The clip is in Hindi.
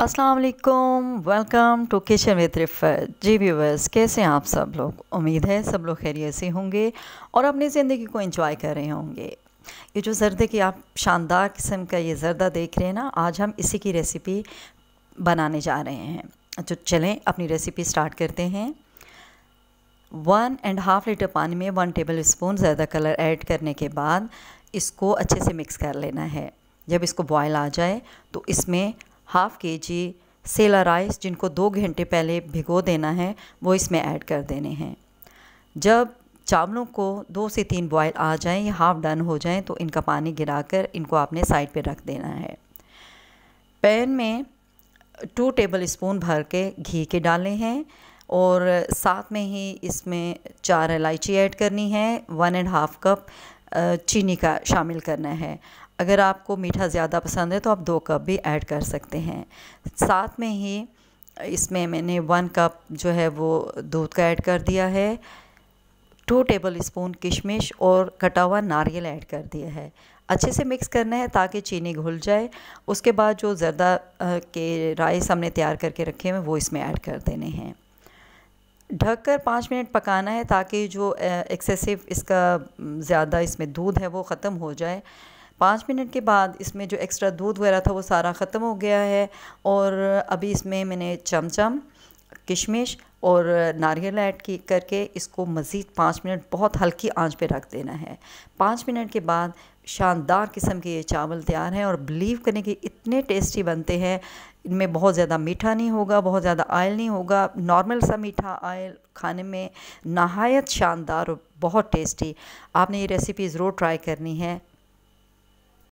अस्सलाम वालेकुम welcome to kitchen with Rifat ji viewers कैसे हैं आप सब लोग उम्मीद है सब लोग खैरियत से होंगे और अपनी ज़िंदगी को इंजॉय कर रहे होंगे ये जो जर्दे की आप शानदार किस्म का ये जर्दा देख रहे हैं ना आज हम इसी की रेसिपी बनाने जा रहे हैं तो चलें अपनी रेसिपी स्टार्ट करते हैं वन एंड हाफ़ लीटर पानी में वन टेबल स्पून ज़्यादा कलर ऐड करने के बाद इसको अच्छे से मिक्स कर लेना है जब इसको बॉयल आ जाए तो इसमें हाफ़ के जी सेला राइस जिनको दो घंटे पहले भिगो देना है वो इसमें ऐड कर देने हैं जब चावलों को दो से तीन बॉयल आ जाएं या हाफ़ डन हो जाएं तो इनका पानी गिराकर इनको आपने साइड पे रख देना है पैन में टू टेबल स्पून भर के घी के डालने हैं और साथ में ही इसमें चार इलायची ऐड करनी है वन एंड हाफ़ कप चीनी का शामिल करना है अगर आपको मीठा ज़्यादा पसंद है तो आप दो कप भी ऐड कर सकते हैं साथ में ही इसमें मैंने वन कप जो है वो दूध का ऐड कर दिया है टू टेबल स्पून किशमिश और कटा हुआ नारियल ऐड कर दिया है अच्छे से मिक्स करना है ताकि चीनी घुल जाए उसके बाद जो ज़रदा के राइस हमने तैयार करके रखे हुए वो इसमें ऐड कर देने हैं ढककर पाँच मिनट पकाना है ताकि जो एक्सेसिव इसका ज़्यादा इसमें दूध है वो ख़त्म हो जाए पाँच मिनट के बाद इसमें जो एक्स्ट्रा दूध वगैरह था वो सारा ख़त्म हो गया है और अभी इसमें मैंने चमचम किशमिश और नारियल ऐड की करके इसको मज़ीद पाँच मिनट बहुत हल्की आंच पे रख देना है पाँच मिनट के बाद शानदार किस्म के ये चावल तैयार हैं और बिलीव करें कि इतने टेस्टी बनते हैं इनमें बहुत ज़्यादा मीठा नहीं होगा बहुत ज़्यादा आयल नहीं होगा नॉर्मल सा मीठा आयल खाने में नहायत शानदार और बहुत टेस्टी आपने ये रेसिपी ज़रूर ट्राई करनी है